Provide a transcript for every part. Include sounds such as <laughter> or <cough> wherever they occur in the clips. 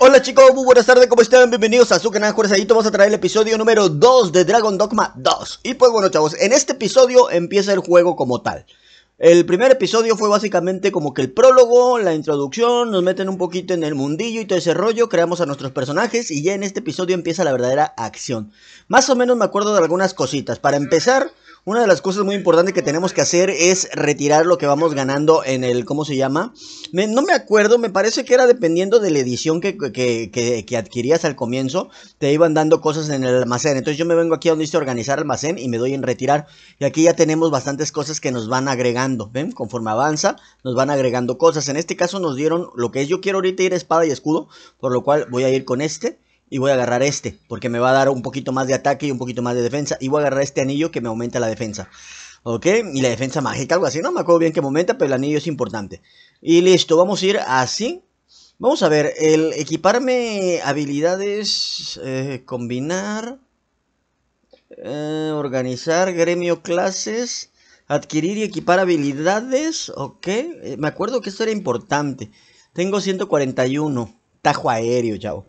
Hola chicos, muy buenas tardes, ¿cómo están? Bienvenidos a su canal Juercadito, vamos a traer el episodio número 2 de Dragon Dogma 2 Y pues bueno chavos, en este episodio empieza el juego como tal El primer episodio fue básicamente como que el prólogo, la introducción, nos meten un poquito en el mundillo y todo ese rollo Creamos a nuestros personajes y ya en este episodio empieza la verdadera acción Más o menos me acuerdo de algunas cositas, para empezar una de las cosas muy importantes que tenemos que hacer es retirar lo que vamos ganando en el, ¿cómo se llama? no me acuerdo, me parece que era dependiendo de la edición que, que, que, adquirías al comienzo, te iban dando cosas en el almacén. Entonces yo me vengo aquí a donde dice organizar almacén y me doy en retirar. Y aquí ya tenemos bastantes cosas que nos van agregando, ¿ven? Conforme avanza, nos van agregando cosas. En este caso nos dieron lo que es, yo quiero ahorita ir espada y escudo, por lo cual voy a ir con este y voy a agarrar este, porque me va a dar un poquito más de ataque y un poquito más de defensa, y voy a agarrar este anillo que me aumenta la defensa. ¿Ok? Y la defensa mágica, algo así. No me acuerdo bien que me aumenta, pero el anillo es importante. Y listo, vamos a ir así. Vamos a ver, el equiparme habilidades, eh, combinar, eh, organizar, gremio, clases, adquirir y equipar habilidades. Ok, eh, me acuerdo que esto era importante. Tengo 141, tajo aéreo, chavo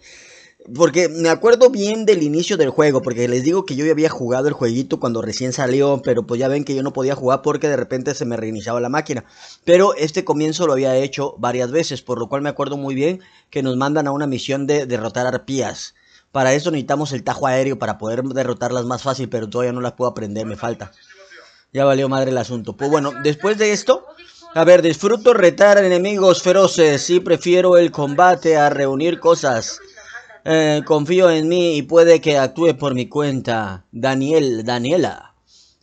porque me acuerdo bien del inicio del juego, porque les digo que yo ya había jugado el jueguito cuando recién salió, pero pues ya ven que yo no podía jugar porque de repente se me reiniciaba la máquina. Pero este comienzo lo había hecho varias veces, por lo cual me acuerdo muy bien que nos mandan a una misión de derrotar arpías. Para eso necesitamos el tajo aéreo para poder derrotarlas más fácil, pero todavía no las puedo aprender, me falta. Ya valió madre el asunto. Pues bueno, después de esto... A ver, disfruto retar enemigos feroces y prefiero el combate a reunir cosas. Eh, confío en mí y puede que actúe por mi cuenta. Daniel, Daniela.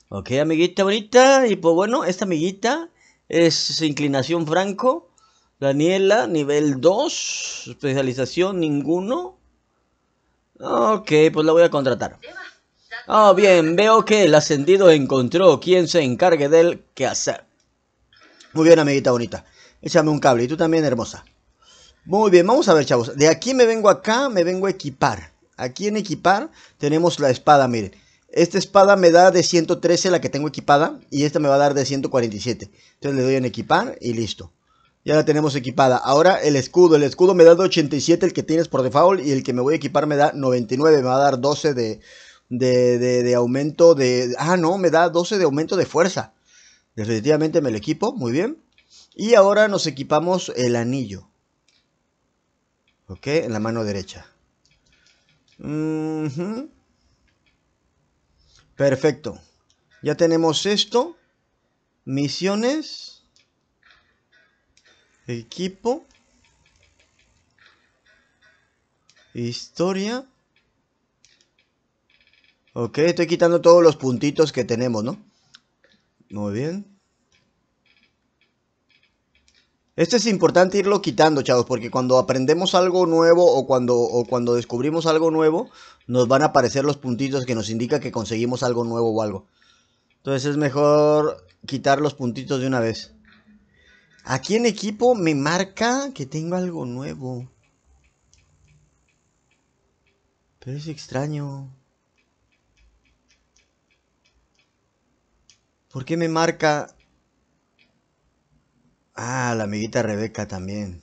Ok, amiguita bonita. Y pues bueno, esta amiguita es inclinación franco. Daniela, nivel 2. Especialización, ninguno. Ok, pues la voy a contratar. Oh, bien, veo que el ascendido encontró quien se encargue del hacer, Muy bien, amiguita bonita. Échame un cable. Y tú también, hermosa. Muy bien, vamos a ver, chavos. De aquí me vengo acá, me vengo a equipar. Aquí en equipar tenemos la espada, miren. Esta espada me da de 113 la que tengo equipada y esta me va a dar de 147. Entonces le doy en equipar y listo. Ya la tenemos equipada. Ahora el escudo. El escudo me da de 87 el que tienes por default y el que me voy a equipar me da 99. Me va a dar 12 de, de, aumento de... Ah, no, me da 12 de aumento de fuerza. Definitivamente me lo equipo. Muy bien. Y ahora nos equipamos el anillo. ¿Ok? En la mano derecha. Perfecto. Ya tenemos esto. Misiones. Equipo. Historia. Ok, estoy quitando todos los puntitos que tenemos, ¿no? Muy bien. Esto es importante irlo quitando, chavos, porque cuando aprendemos algo nuevo o cuando, o cuando descubrimos algo nuevo, nos van a aparecer los puntitos que nos indica que conseguimos algo nuevo o algo. Entonces es mejor quitar los puntitos de una vez. Aquí en equipo me marca que tengo algo nuevo. Pero es extraño. ¿Por qué me marca Ah, la amiguita Rebeca también.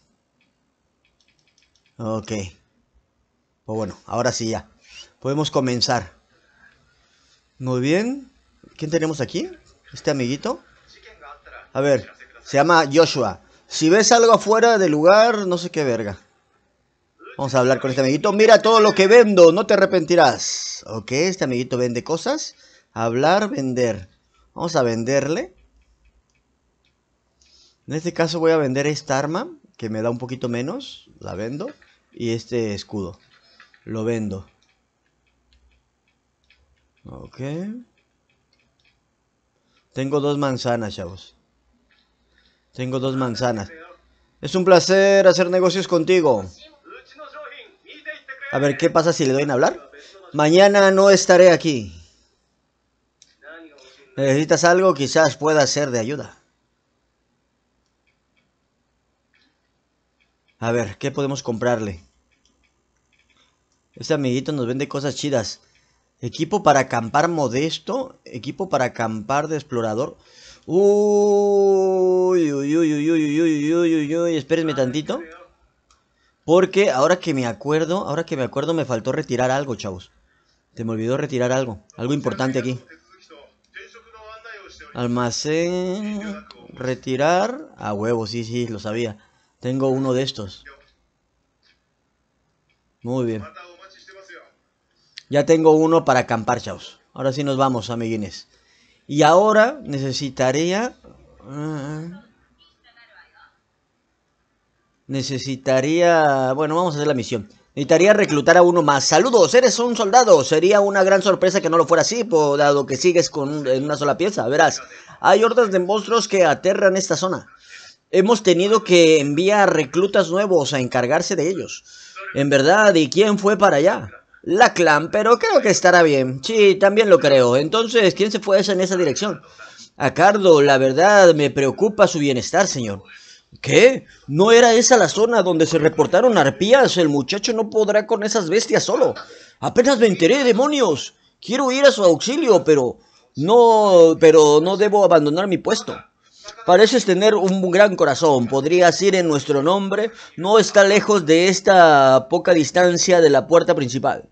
Ok. Pues bueno, ahora sí ya. Podemos comenzar. Muy bien. ¿Quién tenemos aquí? ¿Este amiguito? A ver, se llama Joshua. Si ves algo afuera del lugar, no sé qué verga. Vamos a hablar con este amiguito. Mira todo lo que vendo, no te arrepentirás. Ok, este amiguito vende cosas. Hablar, vender. Vamos a venderle. En este caso voy a vender esta arma, que me da un poquito menos, la vendo. Y este escudo, lo vendo. Ok. Tengo dos manzanas, chavos. Tengo dos manzanas. Es un placer hacer negocios contigo. A ver, ¿qué pasa si le doy en hablar? Mañana no estaré aquí. ¿Necesitas algo? Quizás pueda ser de ayuda. A ver, ¿qué podemos comprarle? Este amiguito nos vende cosas chidas. Equipo para acampar modesto. Equipo para acampar de explorador. Uy, uy, uy, uy, uy, uy, uy, uy, uy. Espérenme tantito. Porque ahora que me acuerdo, ahora que me acuerdo me faltó retirar algo, chavos. Te me olvidó retirar algo. Algo importante aquí. Almacén. Retirar. A huevo, sí, sí, lo sabía. Tengo uno de estos. Muy bien. Ya tengo uno para acampar, chavos. Ahora sí nos vamos, amiguines. Y ahora necesitaría... Ah, necesitaría... Bueno, vamos a hacer la misión. Necesitaría reclutar a uno más. Saludos, eres un soldado. Sería una gran sorpresa que no lo fuera así, dado que sigues con en una sola pieza. Verás, hay hordas de monstruos que aterran esta zona hemos tenido que enviar reclutas nuevos a encargarse de ellos. En verdad, ¿y quién fue para allá? La clan, pero creo que estará bien. Sí, también lo creo. Entonces, ¿quién se fue en esa dirección? A Cardo, la verdad, me preocupa su bienestar, señor. ¿Qué? ¿No era esa la zona donde se reportaron arpías? El muchacho no podrá con esas bestias solo. Apenas me enteré, demonios. Quiero ir a su auxilio, pero no, pero no debo abandonar mi puesto. Pareces tener un gran corazón, podrías ir en nuestro nombre, no está lejos de esta poca distancia de la puerta principal.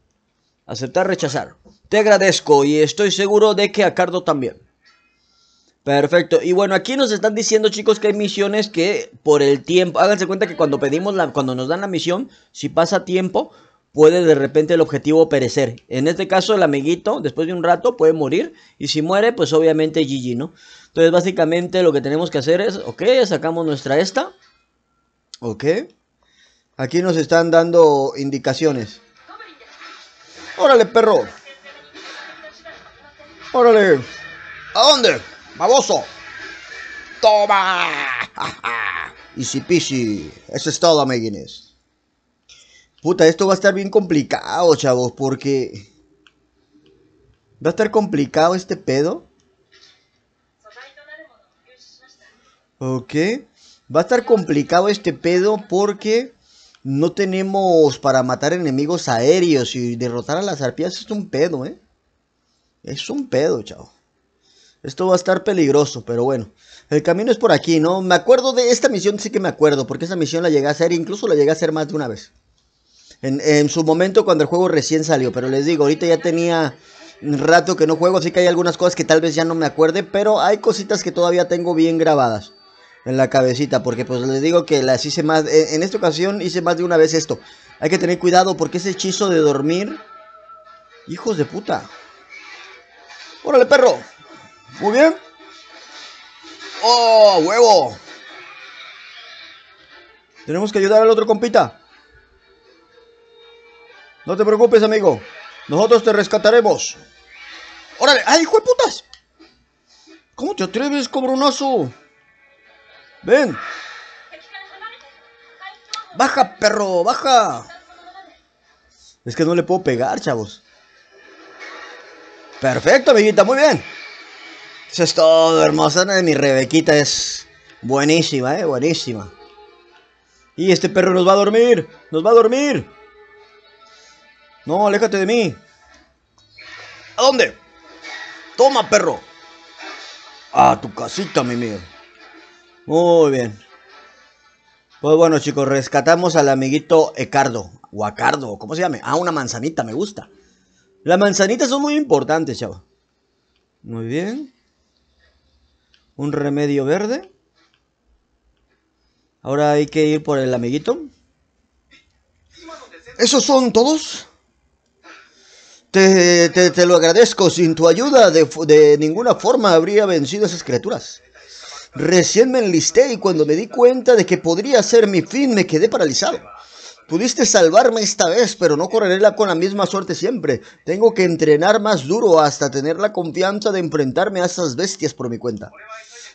Aceptar, rechazar. Te agradezco y estoy seguro de que a Cardo también. Perfecto. Y bueno, aquí nos están diciendo, chicos, que hay misiones que por el tiempo. Háganse cuenta que cuando pedimos la. Cuando nos dan la misión, si pasa tiempo, puede de repente el objetivo perecer. En este caso, el amiguito, después de un rato, puede morir. Y si muere, pues obviamente GG, ¿no? Entonces, básicamente lo que tenemos que hacer es, ok, sacamos nuestra esta. Ok. Aquí nos están dando indicaciones. Órale, perro. Órale. ¿A dónde? Baboso. Toma. <laughs> Easy peasy. Eso es todo, amiguines. Puta, esto va a estar bien complicado, chavos, porque... Va a estar complicado este pedo. Ok. Va a estar complicado este pedo porque no tenemos para matar enemigos aéreos y derrotar a las arpías es un pedo, ¿eh? Es un pedo, chao. Esto va a estar peligroso, pero bueno. El camino es por aquí, ¿no? Me acuerdo de esta misión, sí que me acuerdo, porque esa misión la llegué a hacer, incluso la llegué a hacer más de una vez. En, en su momento cuando el juego recién salió, pero les digo, ahorita ya tenía un rato que no juego, así que hay algunas cosas que tal vez ya no me acuerde, pero hay cositas que todavía tengo bien grabadas en la cabecita, porque pues les digo que las hice más, en esta ocasión hice más de una vez esto. Hay que tener cuidado porque ese hechizo de dormir, hijos de puta. Órale, perro. Muy bien. ¡Oh, huevo! Tenemos que ayudar al otro compita. No te preocupes, amigo. Nosotros te rescataremos. ¡Órale! ¡Ay, hijo de putas! ¿Cómo te atreves, cobronazo? Ven. Baja, perro, baja. Es que no le puedo pegar, chavos. Perfecto, amiguita, muy bien. Eso es todo, hermosa. Mi Rebequita es buenísima, eh, buenísima. Y este perro nos va a dormir, nos va a dormir. No, aléjate de mí. ¿A dónde? Toma, perro. A tu casita, mi mierda. Muy bien. Pues bueno, chicos, rescatamos al amiguito Ecardo. O Acardo, ¿cómo se llama? Ah, una manzanita, me gusta. Las manzanitas son muy importantes, chavo. Muy bien. Un remedio verde. Ahora hay que ir por el amiguito. ¿Esos son todos? Te, lo agradezco. Sin tu ayuda, de, de ninguna forma habría vencido esas criaturas. Recién me enlisté y cuando me di cuenta de que podría ser mi fin me quedé paralizado. Pudiste salvarme esta vez, pero no correré la con la misma suerte siempre. Tengo que entrenar más duro hasta tener la confianza de enfrentarme a esas bestias por mi cuenta.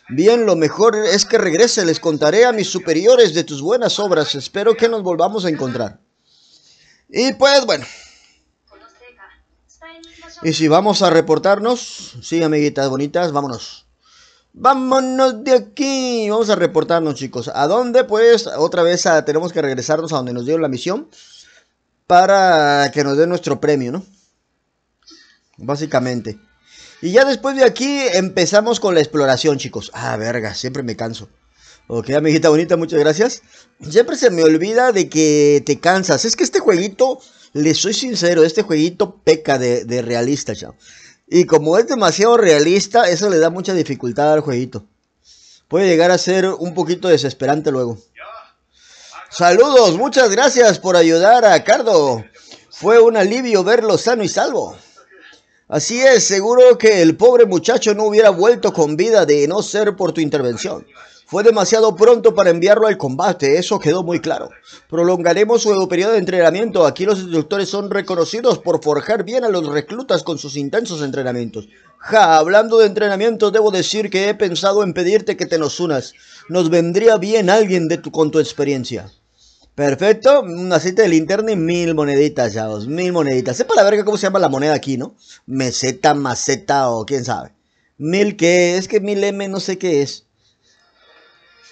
Bien, lo mejor es que regrese. Les contaré a mis superiores de tus buenas obras. Espero que nos volvamos a encontrar. Y pues bueno. Y si vamos a reportarnos, sí, amiguitas bonitas, vámonos. Vámonos de aquí. Vamos a reportarnos, chicos. ¿A dónde? Pues otra vez tenemos que regresarnos a donde nos dio la misión. Para que nos dé nuestro premio, ¿no? Básicamente. Y ya después de aquí empezamos con la exploración, chicos. Ah, verga, siempre me canso. Ok, amiguita bonita, muchas gracias. Siempre se me olvida de que te cansas. Es que este jueguito, le soy sincero, este jueguito peca de, de realista, chao. Y como es demasiado realista, eso le da mucha dificultad al jueguito. Puede llegar a ser un poquito desesperante luego. Saludos, muchas gracias por ayudar a Cardo. Fue un alivio verlo sano y salvo. Así es, seguro que el pobre muchacho no hubiera vuelto con vida de no ser por tu intervención. Fue demasiado pronto para enviarlo al combate, eso quedó muy claro. Prolongaremos su periodo de entrenamiento. Aquí los instructores son reconocidos por forjar bien a los reclutas con sus intensos entrenamientos. Ja, hablando de entrenamientos, debo decir que he pensado en pedirte que te nos unas. Nos vendría bien alguien de tu, con tu experiencia. Perfecto, un aceite de linterna y mil moneditas, chavos, mil moneditas. Sepa la verga cómo se llama la moneda aquí, ¿no? Meseta, maceta o quién sabe. Mil que es que mil M no sé qué es.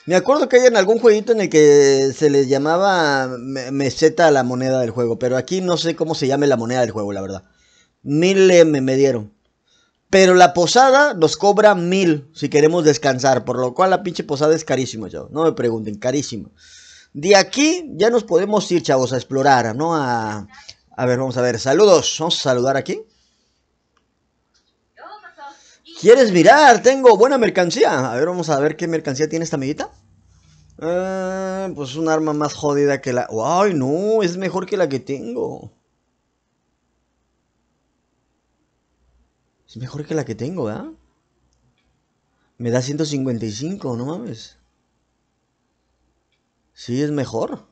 Me acuerdo que hay en algún jueguito en el que se les llamaba meseta la moneda del juego, pero aquí no sé cómo se llame la moneda del juego, la verdad. Mil M me dieron. Pero la posada nos cobra mil si queremos descansar, por lo cual la pinche posada es carísima, chavos. No me pregunten, carísima. De aquí ya nos podemos ir, chavos, a explorar, ¿no? A, a ver, vamos a ver, saludos. Vamos a saludar aquí. ¿Quieres mirar? Tengo buena mercancía. A ver, vamos a ver qué mercancía tiene esta amiguita. Eh, pues un arma más jodida que la... ¡Ay, no! Es mejor que la que tengo. Es mejor que la que tengo, ¿verdad? Me da 155, no mames. Sí, es mejor.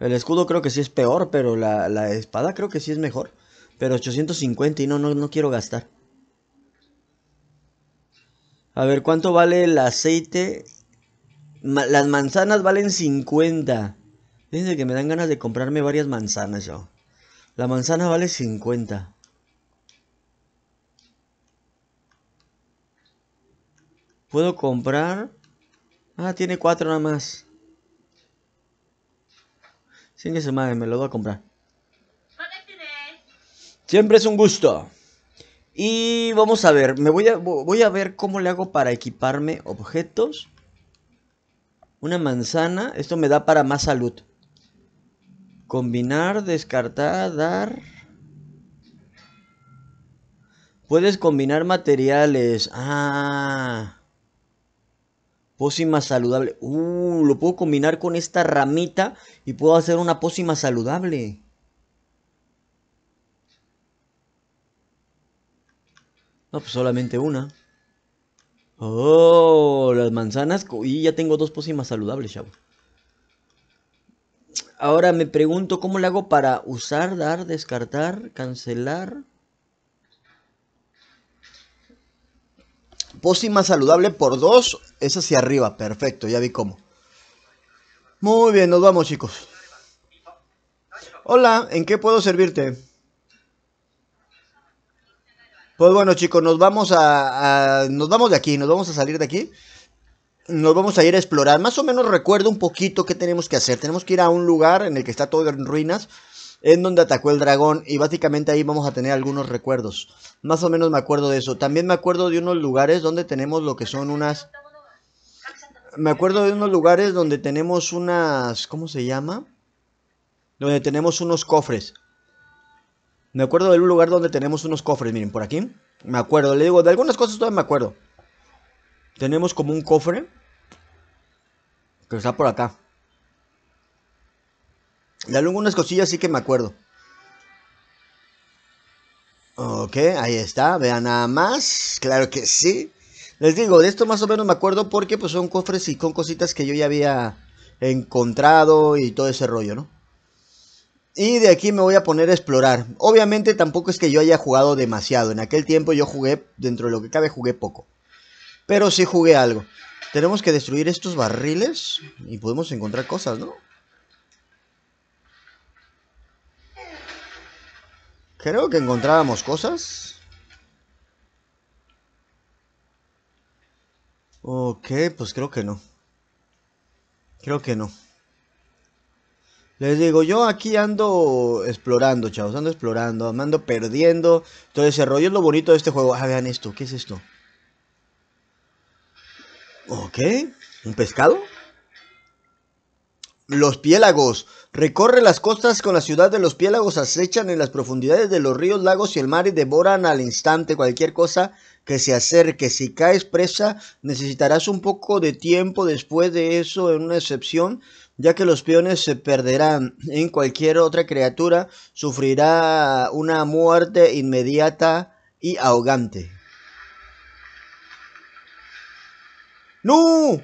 El escudo creo que sí es peor, pero la, espada creo que sí es mejor. Pero 850 y no, no quiero gastar. A ver, ¿cuánto vale el aceite? las manzanas valen 50. Fíjense que me dan ganas de comprarme varias manzanas yo. La manzana vale 50. ¿Puedo comprar? Ah, tiene cuatro nada más. Sin que se madre, me lo voy a comprar. Siempre es un gusto. Y vamos a ver, me voy a, voy a ver cómo le hago para equiparme objetos. Una manzana, esto me da para más salud. Combinar, descartar, dar. Puedes combinar materiales. Ah. Pócima saludable. Uh, lo puedo combinar con esta ramita y puedo hacer una pócima saludable. No, pues solamente una. Oh, las manzanas. Y ya tengo dos pócimas saludables, chavo. Ahora me pregunto cómo le hago para usar, dar, descartar, cancelar. Pócima saludable por dos es hacia arriba. Perfecto, ya vi cómo. Muy bien, nos vamos, chicos. Hola, ¿en qué puedo servirte? Pues bueno, chicos, nos vamos a, nos vamos de aquí, nos vamos a salir de aquí. Nos vamos a ir a explorar. Más o menos recuerdo un poquito qué tenemos que hacer. Tenemos que ir a un lugar en el que está todo en ruinas, en donde atacó el dragón y básicamente ahí vamos a tener algunos recuerdos. Más o menos me acuerdo de eso. También me acuerdo de unos lugares donde tenemos lo que son unas me acuerdo de unos lugares donde tenemos unas ¿cómo se llama? Donde tenemos unos cofres. Me acuerdo de un lugar donde tenemos unos cofres, miren, por aquí. Me acuerdo, le digo, de algunas cosas todavía me acuerdo. Tenemos como un cofre. Que está por acá. De algunas cosillas sí que me acuerdo. Ok, ahí está, vean nada más, claro que sí. Les digo, de esto más o menos me acuerdo porque pues son cofres y con cositas que yo ya había encontrado y todo ese rollo, ¿no? Y de aquí me voy a poner a explorar. Obviamente tampoco es que yo haya jugado demasiado. En aquel tiempo yo jugué, dentro de lo que cabe, jugué poco. Pero sí jugué algo. Tenemos que destruir estos barriles y podemos encontrar cosas, ¿no? Creo que encontrábamos cosas. Ok, pues creo que no. Creo que no. Les digo, yo aquí ando explorando, chavos, ando explorando, me ando perdiendo. Todo ese rollo es lo bonito de este juego. Ah, vean esto, ¿qué es esto? Ok, ¿un pescado? Los piélagos. Recorre las costas con la ciudad de los piélagos, acechan en las profundidades de los ríos, lagos y el mar y devoran al instante cualquier cosa que se acerque. Si caes presa, necesitarás un poco de tiempo después de eso, en una excepción, ya que los peones se perderán en cualquier otra criatura, sufrirá una muerte inmediata y ahogante. ¡No!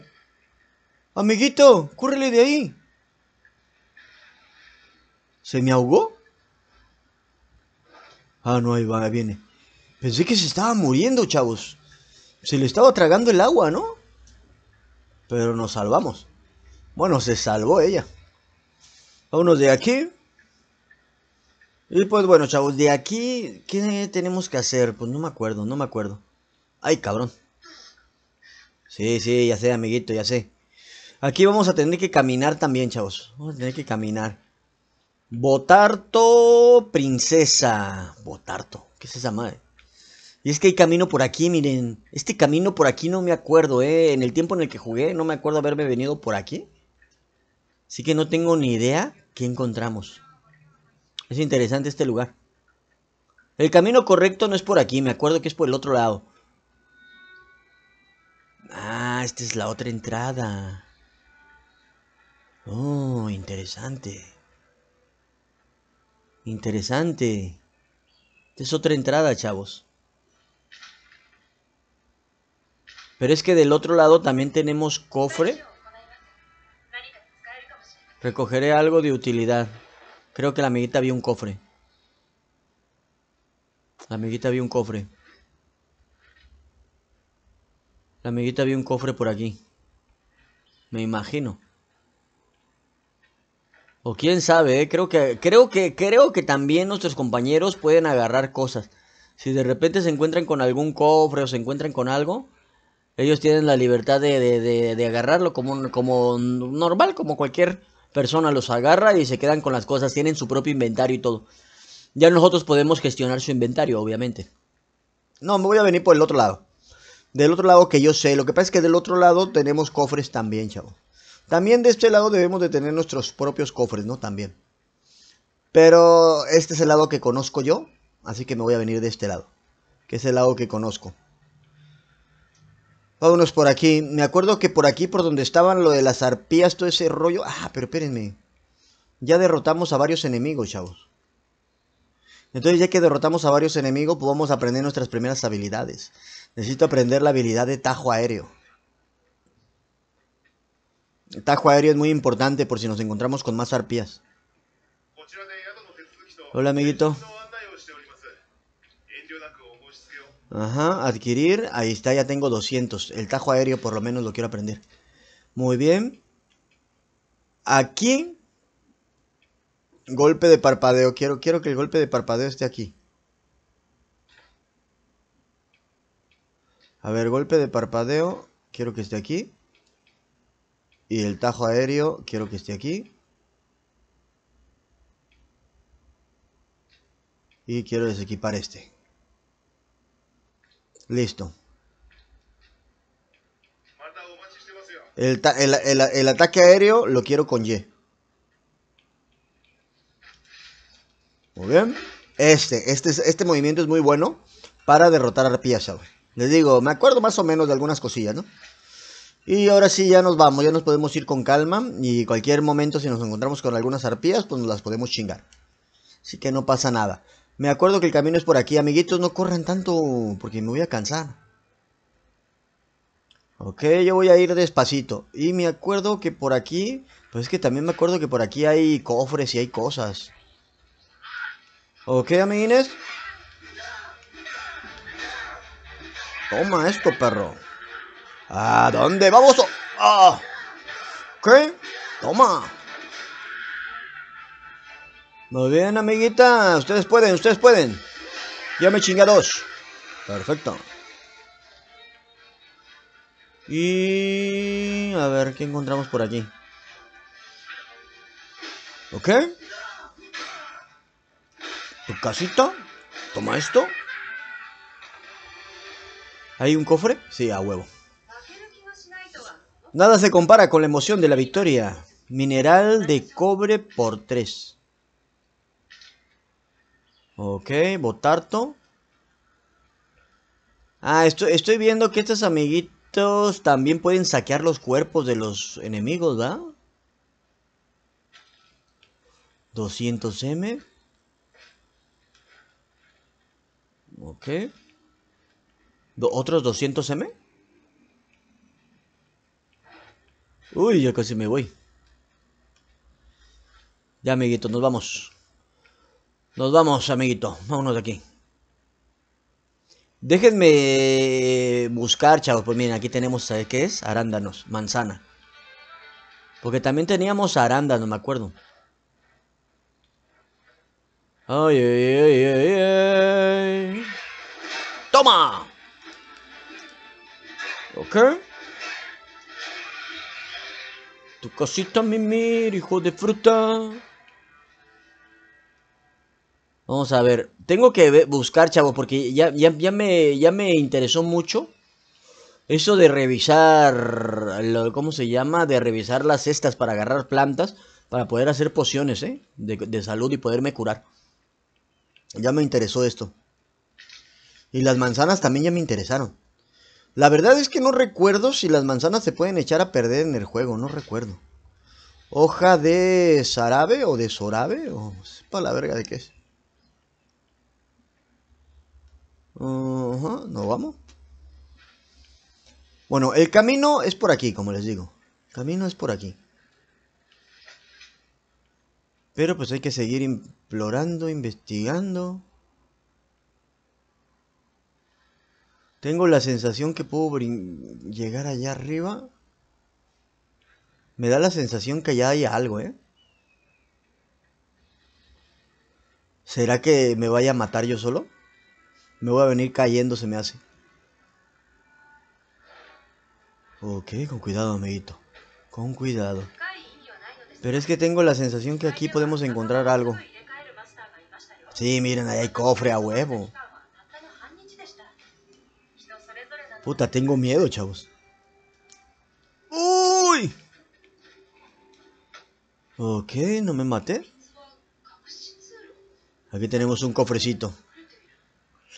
Amiguito, córrele de ahí. ¿Se me ahogó? Ah, no, ahí va, viene. Pensé que se estaba muriendo, chavos. Se le estaba tragando el agua, ¿no? Pero nos salvamos. Bueno, se salvó ella. Vámonos de aquí. Y pues bueno, chavos, de aquí, ¿qué tenemos que hacer? Pues no me acuerdo, no me acuerdo. Ay, cabrón. Sí, sí, ya sé, amiguito, ya sé. Aquí vamos a tener que caminar también, chavos. Vamos a tener que caminar. Botarto, princesa. Botarto, ¿qué es esa madre? Y es que hay camino por aquí, miren. Este camino por aquí no me acuerdo, ¿eh? En el tiempo en el que jugué, no me acuerdo haberme venido por aquí. Así que no tengo ni idea qué encontramos. Es interesante este lugar. El camino correcto no es por aquí, me acuerdo que es por el otro lado. Ah, esta es la otra entrada. Oh, interesante. Interesante. Esta es otra entrada, chavos. Pero es que del otro lado también tenemos cofre. Recogeré algo de utilidad. Creo que la amiguita vio un cofre. La amiguita vio un cofre. La amiguita vio un cofre por aquí. Me imagino. O quién sabe, ¿eh? creo que creo que creo que también nuestros compañeros pueden agarrar cosas. Si de repente se encuentran con algún cofre o se encuentran con algo, ellos tienen la libertad de, de, agarrarlo como, como normal, como cualquier persona los agarra y se quedan con las cosas, tienen su propio inventario y todo. Ya nosotros podemos gestionar su inventario, obviamente. No, me voy a venir por el otro lado. Del otro lado que yo sé. Lo que pasa es que del otro lado tenemos cofres también, chavo. También de este lado debemos de tener nuestros propios cofres, ¿no? También. Pero este es el lado que conozco yo. Así que me voy a venir de este lado. Que es el lado que conozco. Vámonos por aquí. Me acuerdo que por aquí, por donde estaban lo de las arpías, todo ese rollo. Ah, pero espérenme. Ya derrotamos a varios enemigos, chavos. Entonces, ya que derrotamos a varios enemigos, pues aprender nuestras primeras habilidades. Necesito aprender la habilidad de tajo aéreo. tajo aéreo es muy importante por si nos encontramos con más arpías. Hola, amiguito. Ajá, adquirir. Ahí está, ya tengo 200. El tajo aéreo por lo menos lo quiero aprender. Muy bien. Aquí. Golpe de parpadeo. Quiero, quiero que el golpe de parpadeo esté aquí. A ver, golpe de parpadeo. Quiero que esté aquí. Y el tajo aéreo. Quiero que esté aquí. Y quiero desequipar este. Listo. El, ataque aéreo lo quiero con Y. Muy bien. Este, este, este movimiento es muy bueno para derrotar arpías Les digo, me acuerdo más o menos de algunas cosillas, ¿no? Y ahora sí, ya nos vamos, ya nos podemos ir con calma. Y cualquier momento, si nos encontramos con algunas arpías, pues nos las podemos chingar. Así que no pasa nada. Me acuerdo que el camino es por aquí. Amiguitos, no corran tanto porque me voy a cansar. Ok, yo voy a ir despacito. Y me acuerdo que por aquí... Pues es que también me acuerdo que por aquí hay cofres y hay cosas. Ok, amiguines. Toma esto, perro. ¿A dónde vamos? ¿Qué? Ah. Toma. Muy bien, amiguita. Ustedes pueden, ustedes pueden. Ya me chingados. dos. Perfecto. Y... A ver, ¿qué encontramos por allí. ¿Ok? ¿Tu casita? Toma esto. ¿Hay un cofre? Sí, a huevo. Nada se compara con la emoción de la victoria. Mineral de cobre por tres. Ok, Botarto. Ah, estoy, estoy viendo que estos amiguitos también pueden saquear los cuerpos de los enemigos, ¿da? 200M. Ok. ¿Otros 200M? Uy, yo casi me voy. Ya, amiguitos, nos vamos. Nos vamos, amiguito. Vámonos de aquí. Déjenme buscar, chavos. Pues miren, aquí tenemos, ¿sabes qué es? Arándanos, manzana. Porque también teníamos arándanos, me acuerdo. Ay, ay, ay, ay, ¡Toma! ¿Ok? Tu cosita, mimir, hijo de fruta. Vamos a ver. Tengo que buscar, chavo, porque ya, ya, me, ya me interesó mucho. Eso de revisar... Lo, ¿Cómo se llama? De revisar las cestas para agarrar plantas. Para poder hacer pociones, ¿eh? De, salud y poderme curar. Ya me interesó esto. Y las manzanas también ya me interesaron. La verdad es que no recuerdo si las manzanas se pueden echar a perder en el juego. No recuerdo. Hoja de zarabe o de sorabe. O... Para la verga de qué es. No vamos? Bueno, el camino es por aquí, como les digo. El camino es por aquí. Pero pues hay que seguir implorando, investigando. Tengo la sensación que puedo llegar allá arriba. Me da la sensación que allá hay algo, ¿eh? ¿Será que me vaya a matar yo solo? Me voy a venir cayendo, se me hace. Ok, con cuidado, amiguito. Con cuidado. Pero es que tengo la sensación que aquí podemos encontrar algo. Sí, miren, ahí hay cofre a huevo. Puta, tengo miedo, chavos. ¡Uy! Ok, no me maté. Aquí tenemos un cofrecito.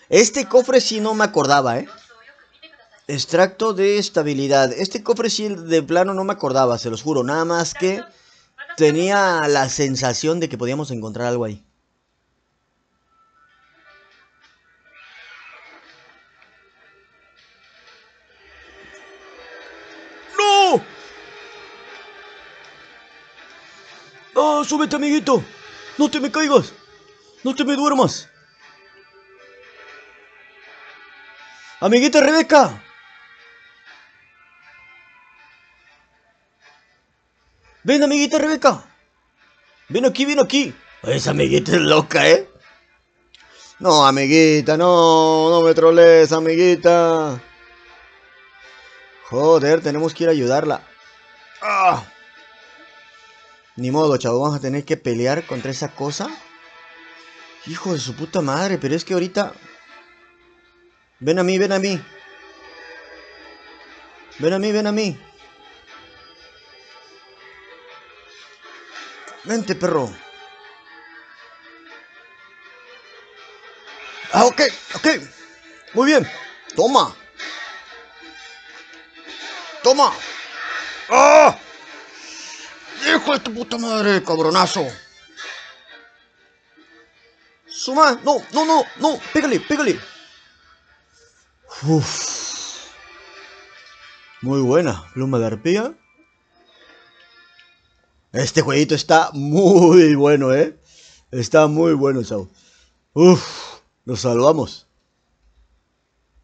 Este cofre sí no me acordaba, ¿eh? Extracto de estabilidad. Este cofre sí de plano no me acordaba, se los juro. Nada más que tenía la sensación de que podíamos encontrar algo ahí. ¡No! ¡Ah, súbete, amiguito! ¡No te me caigas! ¡No te me duermas! ¡Amiguita Rebeca! ¡Ven, amiguita Rebeca. Ven, amiguita Rebeca. Ven aquí, ven aquí. Esa pues, amiguita es loca, ¿eh? No, amiguita, no, no me troles, amiguita. Joder, tenemos que ir a ayudarla. Ah. Ni modo, chavo, vamos a tener que pelear contra esa cosa. Hijo de su puta madre, pero es que ahorita Ven a mí, ven a mí. Ven a mí, ven a mí. Vente, perro. Ah, ok, ok. Muy bien. Toma. Toma. ¡Ah! ¡Hijo de tu puta madre, cabronazo! Suma, no, no, no, no, pégale, pégale. Uf. Muy buena, pluma de arpía. Este jueguito está muy bueno, ¿eh? Está muy bueno, chao. Uf, nos salvamos.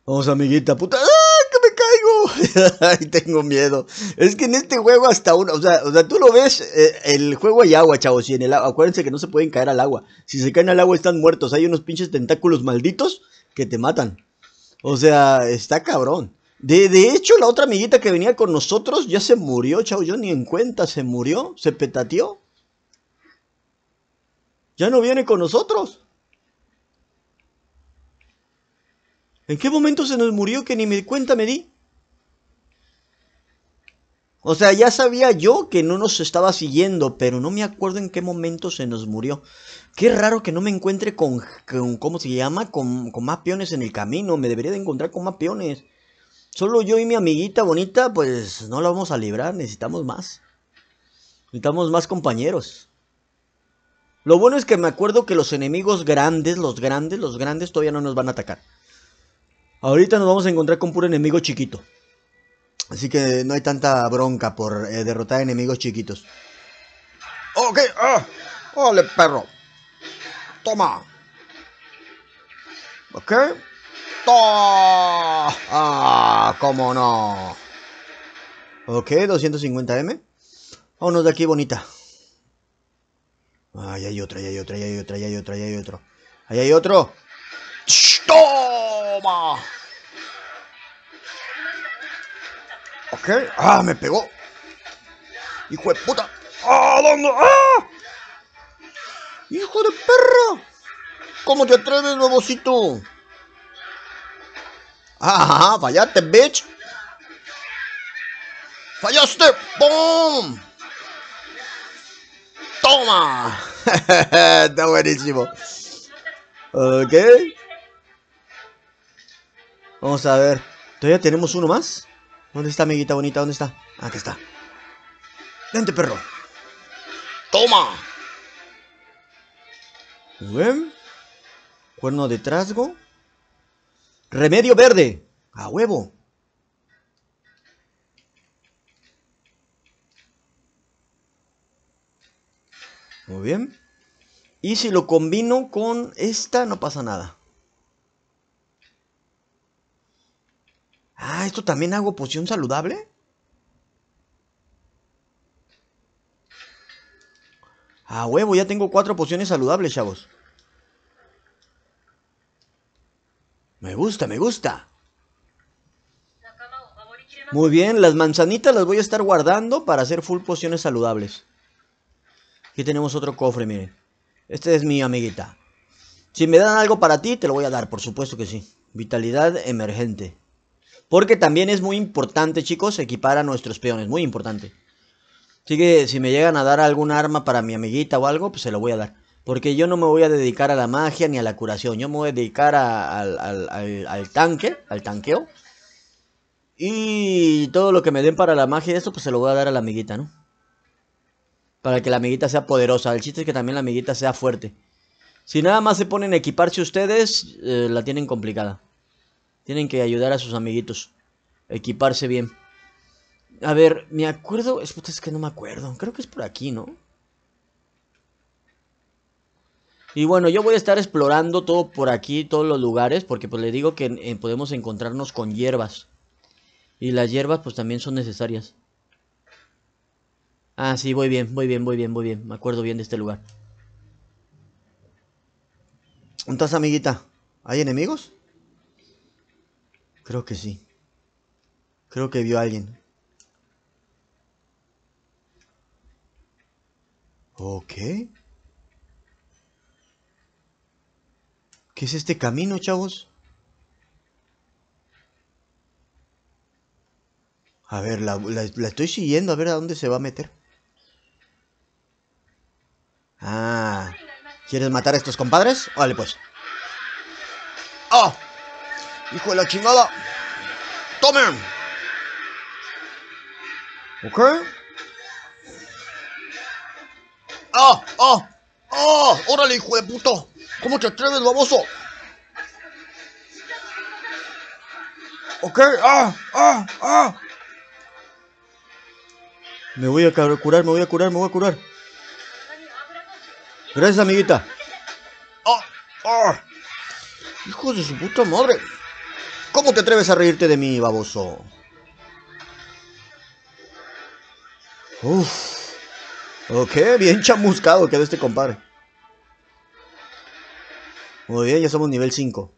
Vamos, amiguita puta. ¡Ah, que me caigo! <laughs> Ay, tengo miedo. Es que en este juego hasta uno... O sea, o sea tú lo ves, eh, el juego hay agua, chavos. Y en el agua... Acuérdense que no se pueden caer al agua. Si se caen al agua están muertos. Hay unos pinches tentáculos malditos que te matan. O sea, está cabrón. De, hecho, la otra amiguita que venía con nosotros ya se murió, chao. Yo ni en cuenta se murió, se petateó. Ya no viene con nosotros. ¿En qué momento se nos murió que ni me cuenta me di? O sea, ya sabía yo que no nos estaba siguiendo, pero no me acuerdo en qué momento se nos murió. Qué raro que no me encuentre con, con ¿cómo se llama? Con, con, más peones en el camino. Me debería de encontrar con más peones. Solo yo y mi amiguita bonita, pues no la vamos a librar. Necesitamos más. Necesitamos más compañeros. Lo bueno es que me acuerdo que los enemigos grandes, los grandes, los grandes todavía no nos van a atacar. Ahorita nos vamos a encontrar con puro enemigo chiquito. Así que no hay tanta bronca por eh, derrotar enemigos chiquitos. Ok, ¡Ole, ah, perro! ¡Toma! ¿Ok? ¡Toma! ¡Ah! ¡Cómo no! Ok, 250M. Vámonos de aquí, bonita. Ahí hay otra, ahí hay otra, ahí hay otra, ahí hay otra, ahí hay otro. Ahí hay otro. ¡Toma! Ok. ¡Ah! Me pegó. ¡Hijo de puta! ¡Ah! ¿Dónde? ¡Ah! ¡Hijo de perro, ¿Cómo te atreves, babosito? ¡Ajá! ¡Fallaste, bitch! ¡Fallaste! ¡Pum! ¡Toma! <laughs> Está buenísimo. Ok. Vamos a ver. ¿Todavía tenemos uno más? ¿Dónde está, amiguita bonita? ¿Dónde está? Ah, aquí está. Vente, perro. ¡Toma! bien Cuerno de trasgo. Remedio verde. A huevo. Muy bien. Y si lo combino con esta, no pasa nada. Ah, ¿esto también hago poción saludable? Ah, huevo, ya tengo cuatro pociones saludables, chavos. Me gusta, me gusta. Muy bien, las manzanitas las voy a estar guardando para hacer full pociones saludables. Aquí tenemos otro cofre, miren. Este es mi amiguita. Si me dan algo para ti, te lo voy a dar, por supuesto que sí. Vitalidad emergente. Porque también es muy importante, chicos, equipar a nuestros peones. Muy importante. Así que si me llegan a dar algún arma para mi amiguita o algo, pues se lo voy a dar. Porque yo no me voy a dedicar a la magia ni a la curación. Yo me voy a dedicar al, al, tanque, al tanqueo. Y todo lo que me den para la magia y eso, pues se lo voy a dar a la amiguita, ¿no? Para que la amiguita sea poderosa. El chiste es que también la amiguita sea fuerte. Si nada más se ponen a equiparse ustedes, eh, la tienen complicada. Tienen que ayudar a sus amiguitos. Equiparse bien. A ver, me acuerdo. Es, que no me acuerdo. Creo que es por aquí, ¿no? Y bueno, yo voy a estar explorando todo por aquí, todos los lugares, porque pues le digo que eh, podemos encontrarnos con hierbas. Y las hierbas pues también son necesarias. Ah, sí, voy bien, voy bien, voy bien, voy bien. Me acuerdo bien de este lugar. juntas amiguita? ¿Hay enemigos? Creo que sí. Creo que vio a alguien. Ok qué? es este camino, chavos? A ver, la, estoy siguiendo, a ver a dónde se va a meter. Ah, ¿quieres matar a estos compadres? Vale, pues. ¡Oh! Hijo de la chingada. Tomen. ¿Ok? ¡Ah! ¡Ah! ¡Ah! ¡Órale, hijo de puto! ¿Cómo te atreves, baboso? ¿Ok? ¡Ah! ¡Ah! ¡Ah! Me voy a curar, me voy a curar, me voy a curar. Gracias, amiguita. ¡Ah! ¡Ah! ¡Hijo de su puta madre! ¿Cómo te atreves a reírte de mí, baboso? Uf. Ok, bien chamuscado quedó este compadre. Muy bien, ya somos nivel 5.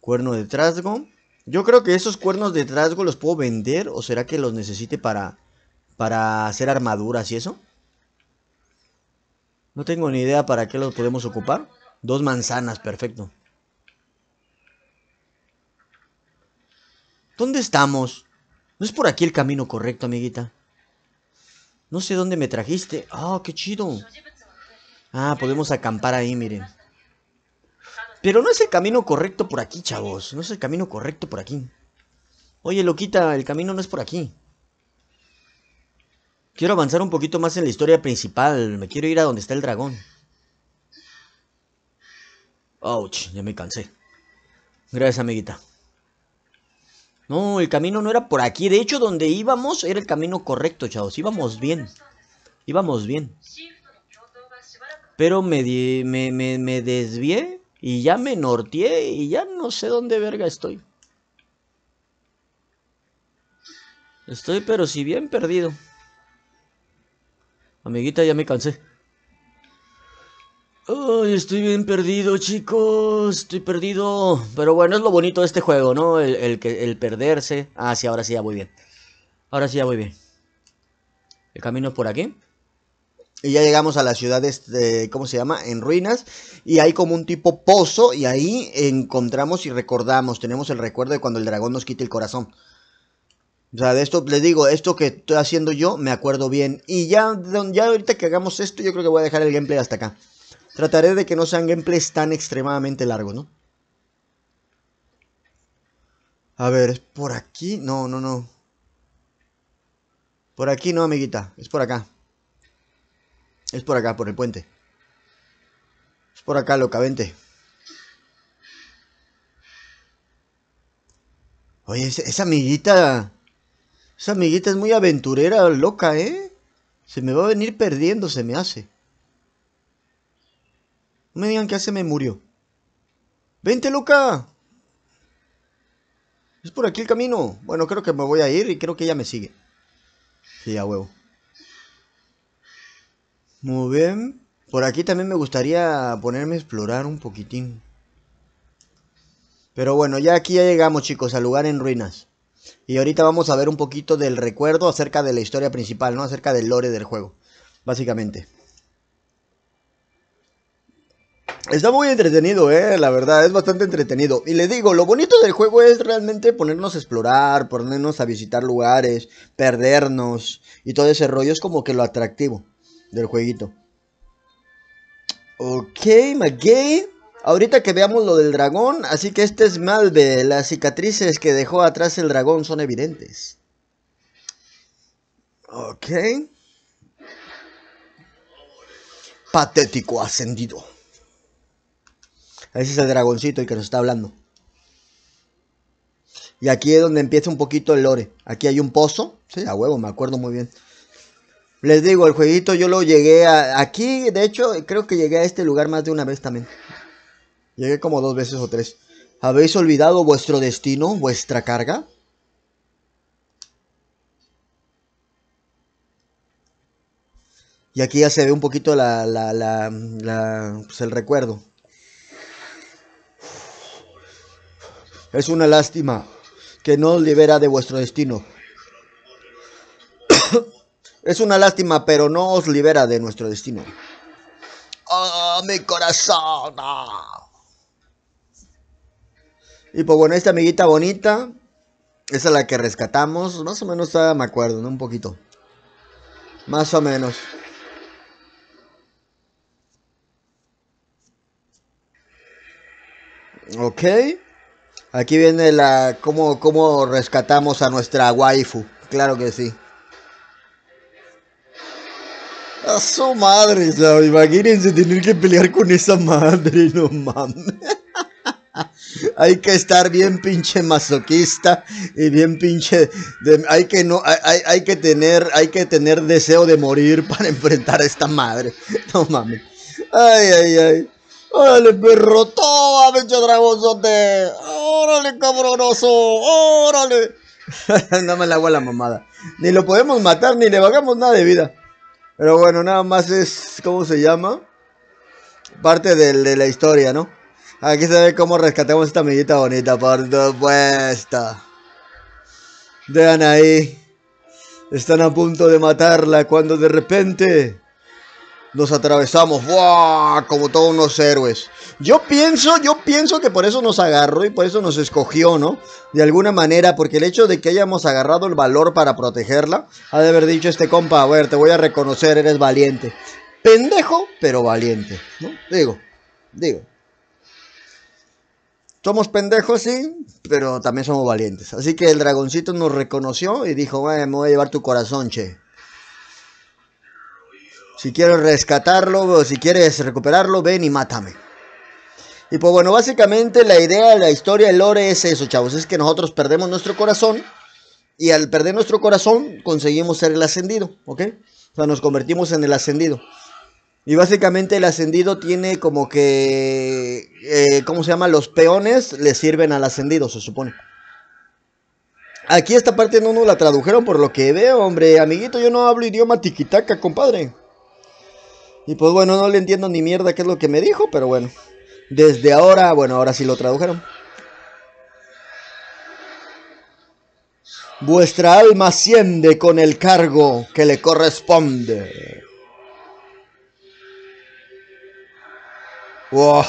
Cuerno de trasgo. Yo creo que esos cuernos de trasgo los puedo vender. ¿O será que los necesite para, para hacer armaduras y eso? No tengo ni idea para qué los podemos ocupar. Dos manzanas, perfecto. ¿Dónde estamos? ¿No es por aquí el camino correcto, amiguita? No sé dónde me trajiste. ¡Ah, qué chido! Ah, podemos acampar ahí, miren. Pero no es el camino correcto por aquí, chavos. No es el camino correcto por aquí. Oye, loquita, el camino no es por aquí. Quiero avanzar un poquito más en la historia principal. Me quiero ir a donde está el dragón. Ouch, ya me cansé. Gracias, amiguita. No, el camino no era por aquí. De hecho, donde íbamos era el camino correcto, chavos. Íbamos bien. Íbamos bien. Pero me, me, me, desvié y ya me norteé y ya no sé dónde verga estoy. Estoy pero si bien perdido. Amiguita, ya me cansé. Ay, estoy bien perdido, chicos. Estoy perdido. Pero bueno, es lo bonito de este juego, ¿no? El, el perderse. Ah, sí, ahora sí ya voy bien. Ahora sí ya voy bien. El camino es por aquí. Y ya llegamos a la ciudad, de este, ¿cómo se llama? En ruinas. Y hay como un tipo pozo. Y ahí encontramos y recordamos. Tenemos el recuerdo de cuando el dragón nos quita el corazón. O sea, de esto les digo, esto que estoy haciendo yo, me acuerdo bien. Y ya, ya ahorita que hagamos esto, yo creo que voy a dejar el gameplay hasta acá. Trataré de que no sean gameplays tan extremadamente largos, ¿no? A ver, ¿es por aquí? No, no, no. Por aquí no, amiguita. Es por acá. Es por acá, por el puente. Es por acá, loca, vente. Oye, esa, amiguita... Esa amiguita es muy aventurera, loca, ¿eh? Se me va a venir perdiendo, se me hace. No me digan que hace me murió. ¡Vente, Luca! Es por aquí el camino. Bueno, creo que me voy a ir y creo que ella me sigue. Sí, a huevo. Muy bien. Por aquí también me gustaría ponerme a explorar un poquitín. Pero bueno, ya aquí ya llegamos, chicos, al lugar en ruinas. Y ahorita vamos a ver un poquito del recuerdo acerca de la historia principal, ¿no? Acerca del lore del juego, básicamente. Está muy entretenido, eh, la verdad, es bastante entretenido. Y le digo, lo bonito del juego es realmente ponernos a explorar, ponernos a visitar lugares, perdernos y todo ese rollo es como que lo atractivo del jueguito. Ok, McGay. Ahorita que veamos lo del dragón, así que este es Malve, las cicatrices que dejó atrás el dragón son evidentes. Ok. Patético ascendido. Ese es el dragoncito el que nos está hablando. Y aquí es donde empieza un poquito el lore. Aquí hay un pozo. Sí, a huevo, me acuerdo muy bien. Les digo, el jueguito yo lo llegué a... Aquí, de hecho, creo que llegué a este lugar más de una vez también. Llegué como dos veces o tres. ¿Habéis olvidado vuestro destino, vuestra carga? Y aquí ya se ve un poquito la, pues, el recuerdo. Es una lástima que no os libera de vuestro destino. <coughs> es una lástima, pero no os libera de nuestro destino. ¡Oh, mi corazón! Y pues bueno, esta amiguita bonita, esa es la que rescatamos. Más o menos me acuerdo, ¿no? Un poquito. Más o menos. Ok. Aquí viene la cómo, cómo rescatamos a nuestra waifu. Claro que sí. A su madre, imagínense tener que pelear con esa madre, <laughs> no mames. <laughs> hay que estar bien pinche masoquista y bien pinche hay que no hay, que tener hay que tener deseo de morir <laughs> para enfrentar a esta madre. No mames. Ay ay ay. ¡Órale, perro! ¡Toma, pinche dragonzote! ¡Órale, cabronoso! ¡Órale! <laughs> Nada más la hago la mamada. Ni lo podemos matar, ni le pagamos nada de vida. Pero bueno, nada más es. ¿Cómo se llama? Parte de, la historia, ¿no? Aquí se ve cómo rescatamos esta amiguita bonita, por supuesto. Vean ahí. Están a punto de matarla cuando de repente nos atravesamos, ¡buah! como todos unos héroes. Yo pienso, yo pienso que por eso nos agarró y por eso nos escogió, ¿no? De alguna manera, porque el hecho de que hayamos agarrado el valor para protegerla, ha de haber dicho este compa, a ver, te voy a reconocer, eres valiente. Pendejo, pero valiente, ¿no? Digo, digo. Somos pendejos, sí, pero también somos valientes. Así que el dragoncito nos reconoció y dijo, me voy a llevar tu corazón, che. Si quieres rescatarlo o si quieres recuperarlo, ven y mátame. Y pues bueno, básicamente la idea de la historia del lore es eso, chavos. Es que nosotros perdemos nuestro corazón y al perder nuestro corazón conseguimos ser el ascendido, ¿ok? O sea, nos convertimos en el ascendido. Y básicamente el ascendido tiene como que, eh, ¿cómo se llama? Los peones le sirven al ascendido, se supone. Aquí esta parte no nos la tradujeron por lo que veo, hombre. Amiguito, yo no hablo idioma tiquitaca, compadre. Y pues bueno, no le entiendo ni mierda qué es lo que me dijo, pero bueno. Desde ahora, bueno, ahora sí lo tradujeron. Vuestra alma asciende con el cargo que le corresponde. Wow,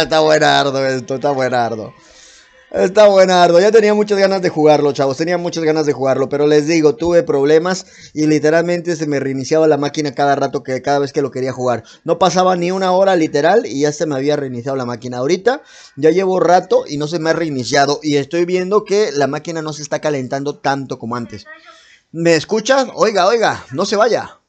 <laughs> está buenardo esto, está buenardo. Está buenardo. Ya tenía muchas ganas de jugarlo, chavos. Tenía muchas ganas de jugarlo. Pero les digo, tuve problemas y literalmente se me reiniciaba la máquina cada rato que cada vez que lo quería jugar. No pasaba ni una hora literal y ya se me había reiniciado la máquina. Ahorita ya llevo rato y no se me ha reiniciado. Y estoy viendo que la máquina no se está calentando tanto como antes. ¿Me escuchas? Oiga, oiga, no se vaya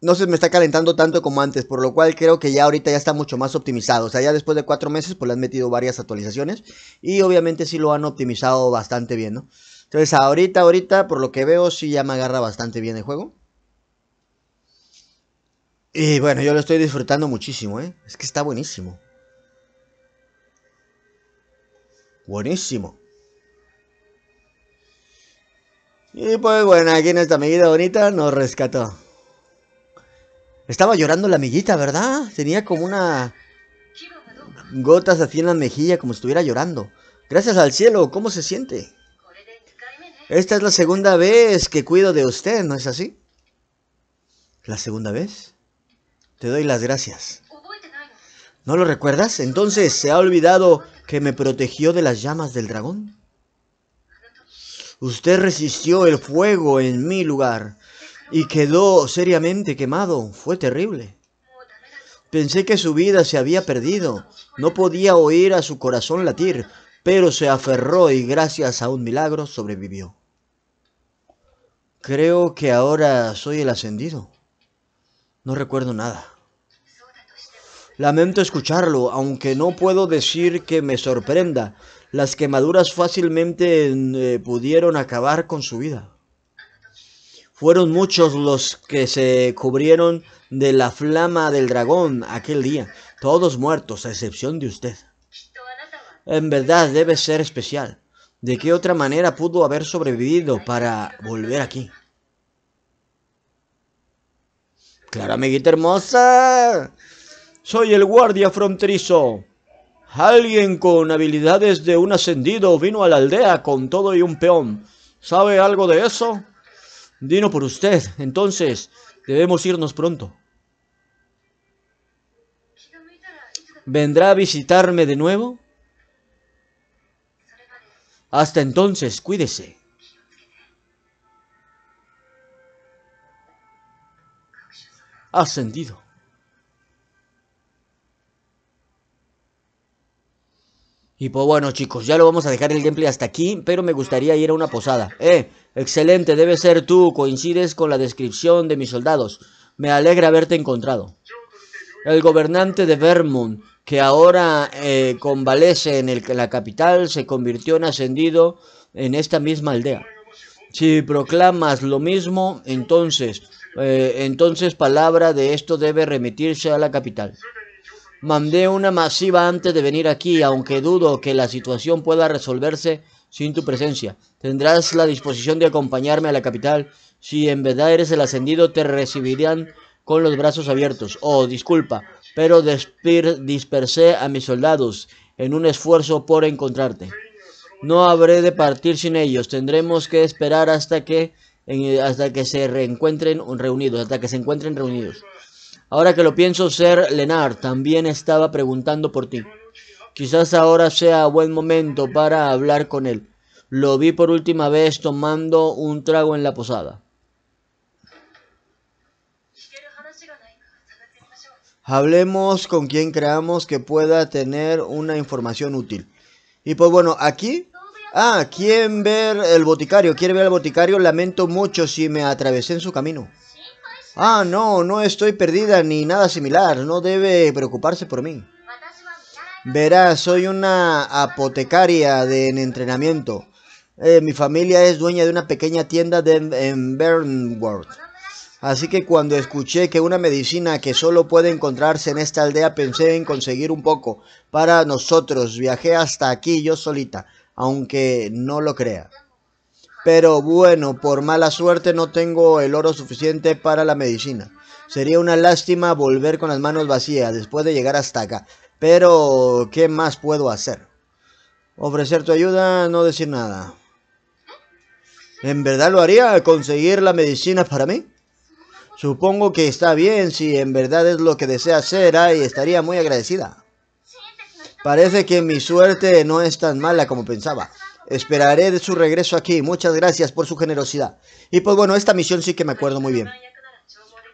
no se me está calentando tanto como antes, por lo cual creo que ya ahorita ya está mucho más optimizado. O sea, ya después de cuatro meses, pues le han metido varias actualizaciones y obviamente sí lo han optimizado bastante bien, ¿no? Entonces, ahorita, ahorita, por lo que veo, sí ya me agarra bastante bien el juego. Y bueno, yo lo estoy disfrutando muchísimo, ¿eh? Es que está buenísimo. Buenísimo. Y pues bueno, aquí esta medida bonita nos rescató. Estaba llorando la amiguita, ¿verdad? Tenía como una... Gotas así en la mejilla, como si estuviera llorando. Gracias al cielo, ¿cómo se siente? Esta es la segunda vez que cuido de usted, ¿no es así? ¿La segunda vez? Te doy las gracias. ¿No lo recuerdas? Entonces, ¿se ha olvidado que me protegió de las llamas del dragón? Usted resistió el fuego en mi lugar y quedó seriamente quemado. Fue terrible. Pensé que su vida se había perdido. No podía oír a su corazón latir, pero se aferró y gracias a un milagro sobrevivió. Creo que ahora soy el ascendido. No recuerdo nada. Lamento escucharlo, aunque no puedo decir que me sorprenda. Las quemaduras fácilmente eh, pudieron acabar con su vida. Fueron muchos los que se cubrieron de la flama del dragón aquel día, todos muertos a excepción de usted. En verdad debe ser especial. ¿De qué otra manera pudo haber sobrevivido para volver aquí? ¡Clara amiguita hermosa. Soy el guardia fronterizo. Alguien con habilidades de un ascendido vino a la aldea con todo y un peón. ¿Sabe algo de eso? Dino por usted. Entonces, debemos irnos pronto. ¿Vendrá a visitarme de nuevo? Hasta entonces, cuídese. Ascendido. Y pues bueno chicos, ya lo vamos a dejar el gameplay hasta aquí, pero me gustaría ir a una posada. Eh, Excelente, debe ser tú, coincides con la descripción de mis soldados. Me alegra haberte encontrado. El gobernante de Vermont, que ahora eh, convalece en la capital, se convirtió en ascendido en esta misma aldea. Si proclamas lo mismo, entonces, eh, entonces palabra de esto debe remitirse a la capital. Mandé una masiva antes de venir aquí, aunque dudo que la situación pueda resolverse sin tu presencia. Tendrás la disposición de acompañarme a la capital. Si en verdad eres el ascendido, te recibirían con los brazos abiertos. Oh, disculpa, pero dispersé a mis soldados en un esfuerzo por encontrarte. No habré de partir sin ellos. Tendremos que esperar hasta que, hasta que se reencuentren reunidos, hasta que se encuentren reunidos. Ahora que lo pienso, ser Lenar también estaba preguntando por ti. Quizás ahora sea buen momento para hablar con él. Lo vi por última vez tomando un trago en la posada. Hablemos con quien creamos que pueda tener una información útil. Y pues bueno, aquí... Ah, ¿quién ver el boticario? ¿Quiere ver al boticario? Lamento mucho si me atravesé en su camino. Ah, no, no estoy perdida ni nada similar. No debe preocuparse por mí. Verás, soy una apotecaria de entrenamiento. Eh, mi familia es dueña de una pequeña tienda de, en Bernworth. Así que cuando escuché que una medicina que solo puede encontrarse en esta aldea pensé en conseguir un poco para nosotros. Viajé hasta aquí yo solita, aunque no lo crea. Pero bueno, por mala suerte no tengo el oro suficiente para la medicina. Sería una lástima volver con las manos vacías después de llegar hasta acá. Pero, ¿qué más puedo hacer? Ofrecer tu ayuda, no decir nada. ¿En verdad lo haría conseguir la medicina para mí? Supongo que está bien si en verdad es lo que desea hacer ah, y estaría muy agradecida. Parece que mi suerte no es tan mala como pensaba. Esperaré de su regreso aquí. Muchas gracias por su generosidad. Y pues bueno, esta misión sí que me acuerdo muy bien.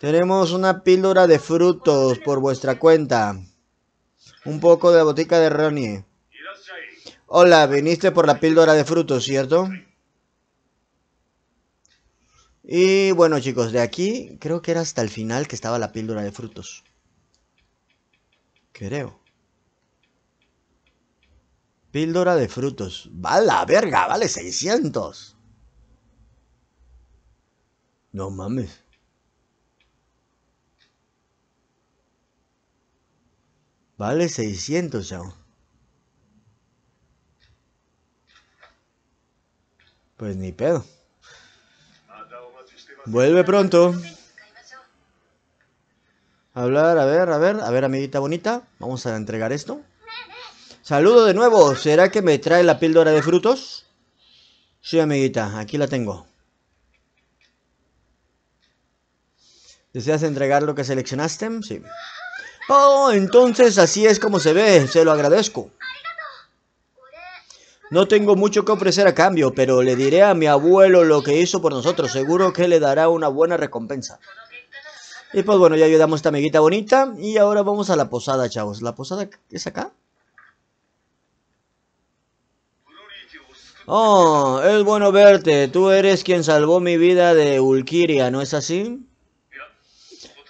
Tenemos una píldora de frutos por vuestra cuenta. Un poco de la botica de Ronnie. Hola, viniste por la píldora de frutos, ¿cierto? Y bueno chicos, de aquí creo que era hasta el final que estaba la píldora de frutos. Creo. Píldora de frutos. la verga! Vale 600. No mames. Vale 600, chao. Pues ni pedo. Vuelve pronto. Hablar, a ver, a ver, a ver, amiguita bonita. Vamos a entregar esto. Saludo de nuevo. ¿Será que me trae la píldora de frutos? Sí, amiguita, aquí la tengo. ¿Deseas entregar lo que seleccionaste? Sí. Oh, entonces así es como se ve, se lo agradezco. No tengo mucho que ofrecer a cambio, pero le diré a mi abuelo lo que hizo por nosotros. Seguro que le dará una buena recompensa. Y pues bueno, ya ayudamos a esta amiguita bonita. Y ahora vamos a la posada, chavos. ¿La posada es acá? Oh, es bueno verte. Tú eres quien salvó mi vida de Ulquiria, ¿no es así?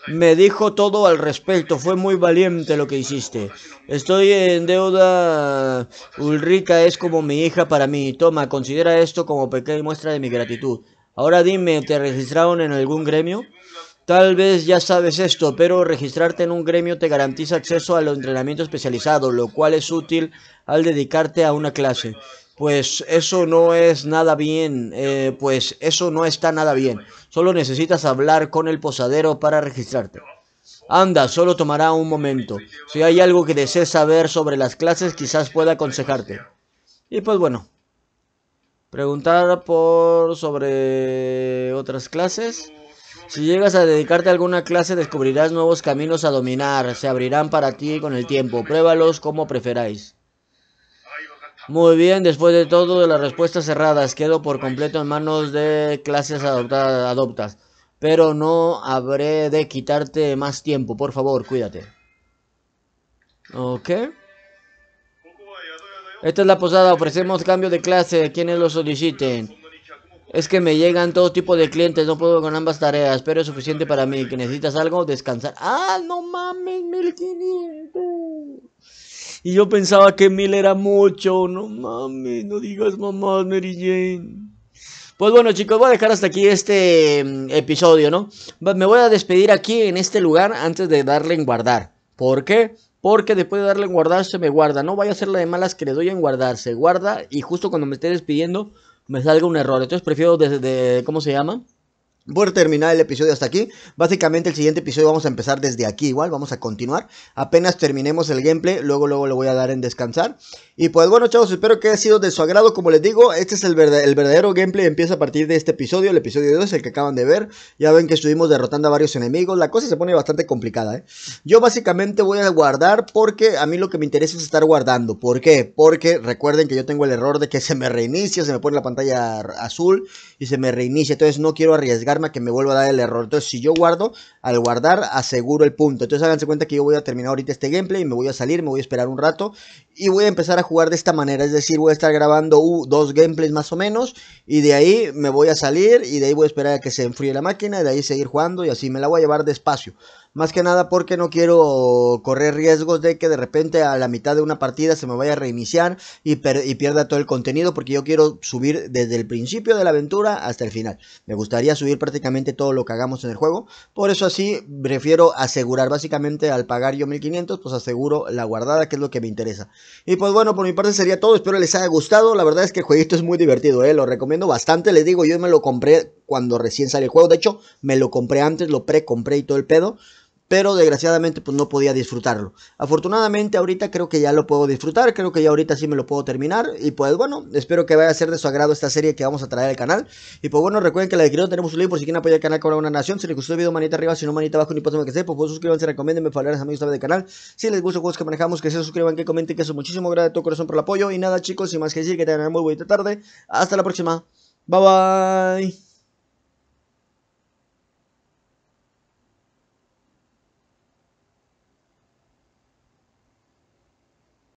Me dijo todo al respecto, fue muy valiente lo que hiciste. Estoy en deuda. Ulrika es como mi hija para mí. Toma, considera esto como pequeña muestra de mi gratitud. Ahora dime, ¿te registraron en algún gremio? Tal vez ya sabes esto, pero registrarte en un gremio te garantiza acceso al entrenamiento especializado, lo cual es útil al dedicarte a una clase pues eso no es nada bien, eh, pues eso no está nada bien. Solo necesitas hablar con el posadero para registrarte. Anda, solo tomará un momento. Si hay algo que desees saber sobre las clases, quizás pueda aconsejarte. Y pues bueno. Preguntar por sobre otras clases. Si llegas a dedicarte a alguna clase, descubrirás nuevos caminos a dominar. Se abrirán para ti con el tiempo. Pruébalos como preferáis. Muy bien, después de todo, de las respuestas cerradas, quedo por completo en manos de clases adoptadas, Pero no habré de quitarte más tiempo, por favor, cuídate. Ok. Esta es la posada, ofrecemos cambio de clase, quienes lo soliciten. Es que me llegan todo tipo de clientes, no puedo con ambas tareas, pero es suficiente para mí. Que necesitas algo, descansar. ¡Ah, no mames, 1500! Y yo pensaba que mil era mucho. No mames, no digas mamás, Mary Jane. Pues bueno, chicos, voy a dejar hasta aquí este mm, episodio, ¿no? Me voy a despedir aquí en este lugar antes de darle en guardar. ¿Por qué? Porque después de darle en guardar se me guarda. No vaya a ser la de malas que le doy en guardar. Se guarda y justo cuando me esté despidiendo me salga un error. Entonces prefiero desde, ¿cómo se llama? Voy a terminar el episodio hasta aquí. Básicamente el siguiente episodio vamos a empezar desde aquí igual, vamos a continuar. Apenas terminemos el gameplay, luego luego lo voy a dar en descansar. Y pues bueno chavos, espero que haya sido de su agrado. Como les digo, este es el, verdadero, gameplay, empieza a partir de este episodio, el episodio 2, el que acaban de ver. Ya ven que estuvimos derrotando a varios enemigos, la cosa se pone bastante complicada. ¿eh? Yo básicamente voy a guardar porque a mí lo que me interesa es estar guardando. ¿Por qué? Porque recuerden que yo tengo el error de que se me reinicia, se me pone la pantalla azul y se me reinicia. Entonces no quiero arriesgar que me vuelva a dar el error. Entonces, si yo guardo, al guardar aseguro el punto. Entonces, háganse cuenta que yo voy a terminar ahorita este gameplay, y me voy a salir, me voy a esperar un rato y voy a empezar a jugar de esta manera. Es decir, voy a estar grabando dos gameplays más o menos y de ahí me voy a salir y de ahí voy a esperar a que se enfríe la máquina y de ahí seguir jugando y así me la voy a llevar despacio. Más que nada porque no quiero correr riesgos de que de repente a la mitad de una partida se me vaya a reiniciar y, pierda todo el contenido porque yo quiero subir desde el principio de la aventura hasta el final. Me gustaría subir prácticamente todo lo que hagamos en el juego. Por eso así prefiero asegurar básicamente al pagar yo 1500 pues aseguro la guardada que es lo que me interesa. Y pues bueno por mi parte sería todo. Espero les haya gustado. La verdad es que el jueguito es muy divertido. ¿eh? Lo recomiendo bastante. Les digo yo me lo compré cuando recién sale el juego. De hecho me lo compré antes, lo pre-compré y todo el pedo pero desgraciadamente pues no podía disfrutarlo. Afortunadamente ahorita creo que ya lo puedo disfrutar, creo que ya ahorita sí me lo puedo terminar y pues bueno, espero que vaya a ser de su agrado esta serie que vamos a traer al canal y pues bueno, recuerden que la de tenemos un link por si quieren apoyar el canal con una nación, si les gustó el video manita arriba, si no manita abajo ni paso que sea, pues, pues suscríbanse, recomiéndenme para los amigos del canal, si les gusta los juegos que manejamos, que se suscriban, que comenten, que eso muchísimo gracias de todo corazón por el apoyo y nada chicos, sin más que decir, que tengan muy buena tarde, hasta la próxima, bye bye.